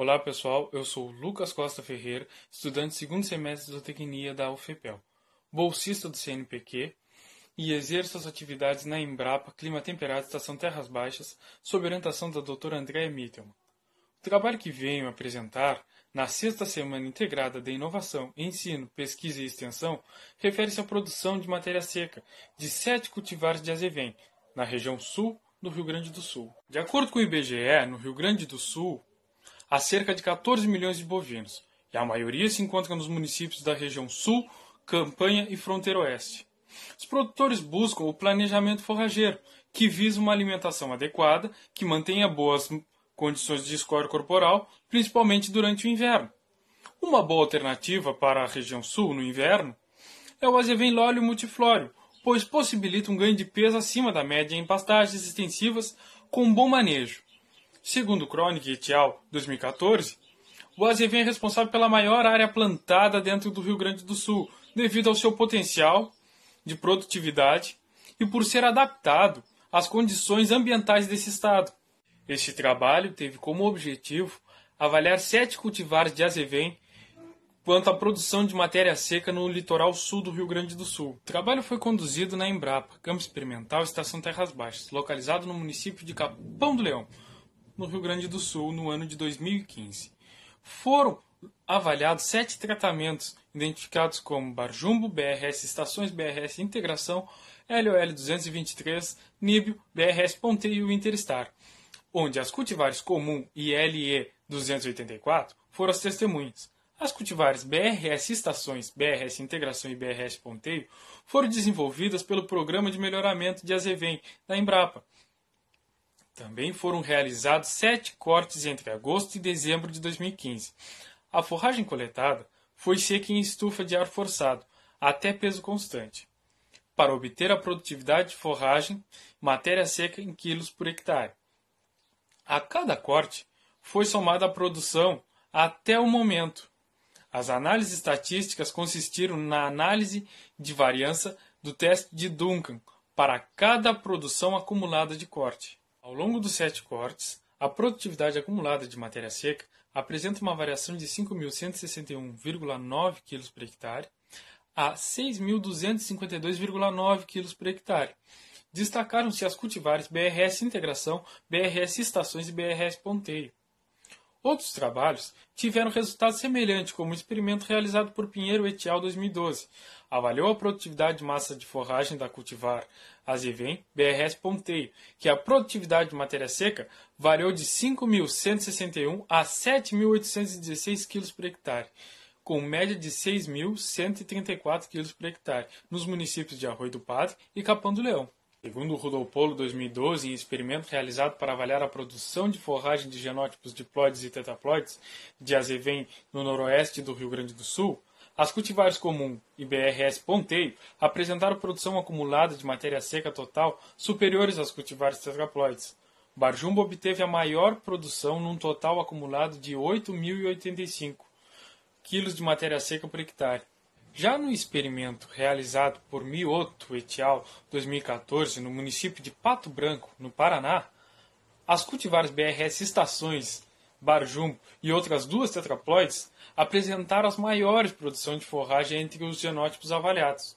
Olá pessoal, eu sou Lucas Costa Ferreira, estudante segundo semestre de Zootecnia da UFPEL, bolsista do CNPq e exerço as atividades na Embrapa Clima Temperado Estação Terras Baixas, sob orientação da doutora Andréa Mittelman. O trabalho que venho apresentar na sexta semana integrada de inovação, ensino, pesquisa e extensão refere-se à produção de matéria seca de sete cultivares de azevém, na região sul do Rio Grande do Sul. De acordo com o IBGE, no Rio Grande do Sul, há cerca de 14 milhões de bovinos, e a maioria se encontra nos municípios da região sul, campanha e fronteira oeste. Os produtores buscam o planejamento forrageiro, que visa uma alimentação adequada, que mantenha boas condições de escória corporal, principalmente durante o inverno. Uma boa alternativa para a região sul no inverno é o azevenlóleo multiflório, pois possibilita um ganho de peso acima da média em pastagens extensivas com bom manejo Segundo Kronig et al. 2014, o azevém é responsável pela maior área plantada dentro do Rio Grande do Sul, devido ao seu potencial de produtividade e por ser adaptado às condições ambientais desse estado. Este trabalho teve como objetivo avaliar sete cultivares de azevém quanto à produção de matéria seca no litoral sul do Rio Grande do Sul. O trabalho foi conduzido na Embrapa, Campo Experimental Estação Terras Baixas, localizado no município de Capão do Leão no Rio Grande do Sul no ano de 2015. Foram avaliados sete tratamentos identificados como Barjumbo, BRS Estações, BRS Integração, LOL 223, Níbio, BRS Ponteio e Interstar, onde as cultivares comum e LE 284 foram as testemunhas. As cultivares BRS Estações, BRS Integração e BRS Ponteio foram desenvolvidas pelo Programa de Melhoramento de Azevém, da Embrapa, também foram realizados sete cortes entre agosto e dezembro de 2015. A forragem coletada foi seca em estufa de ar forçado, até peso constante, para obter a produtividade de forragem matéria seca em quilos por hectare. A cada corte foi somada a produção até o momento. As análises estatísticas consistiram na análise de variância do teste de Duncan para cada produção acumulada de corte. Ao longo dos sete cortes, a produtividade acumulada de matéria seca apresenta uma variação de 5.161,9 kg por hectare a 6.252,9 kg por hectare. Destacaram-se as cultivares BRS Integração, BRS Estações e BRS Ponteiro. Outros trabalhos tiveram resultado semelhante, como o experimento realizado por Pinheiro et al. 2012. Avaliou a produtividade de massa de forragem da cultivar Azevém BRS Ponteio, que a produtividade de matéria seca variou de 5.161 a 7.816 kg por hectare, com média de 6.134 kg por hectare, nos municípios de Arroio do Padre e Capão do Leão. Segundo o Rudolpolo 2012, em experimento realizado para avaliar a produção de forragem de genótipos diploides e tetraploides de azevém no noroeste do Rio Grande do Sul, as cultivares comum e BRS ponteio apresentaram produção acumulada de matéria seca total superiores às cultivares tetraploides. Barjumbo obteve a maior produção num total acumulado de 8.085 kg de matéria seca por hectare, já no experimento realizado por Mioto et al. 2014 no município de Pato Branco, no Paraná, as cultivares BRS Estações, Barjum e outras duas tetraploides apresentaram as maiores produções de forragem entre os genótipos avaliados,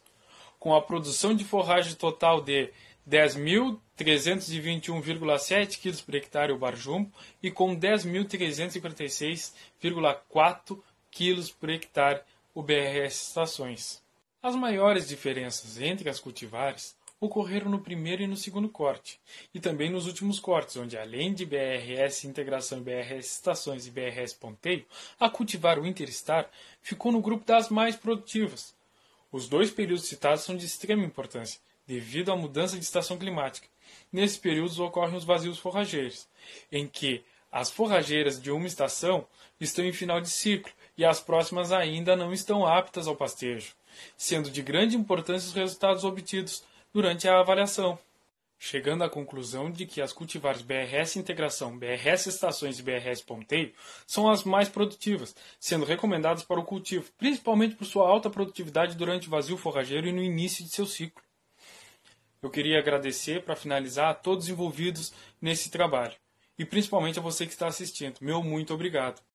com a produção de forragem total de 10.321,7 kg por hectare o barjumbo e com 10.346,4 kg por hectare o BRS Estações. As maiores diferenças entre as cultivares ocorreram no primeiro e no segundo corte, e também nos últimos cortes, onde além de BRS Integração, BRS Estações e BRS Ponteio, a cultivar o Interstar ficou no grupo das mais produtivas. Os dois períodos citados são de extrema importância, devido à mudança de estação climática. Nesses períodos ocorrem os vazios forrageiros, em que as forrageiras de uma estação estão em final de ciclo e as próximas ainda não estão aptas ao pastejo, sendo de grande importância os resultados obtidos durante a avaliação. Chegando à conclusão de que as cultivares BRS Integração, BRS Estações e BRS Ponteio são as mais produtivas, sendo recomendadas para o cultivo, principalmente por sua alta produtividade durante o vazio forrageiro e no início de seu ciclo. Eu queria agradecer para finalizar a todos envolvidos nesse trabalho e principalmente a você que está assistindo. Meu muito obrigado.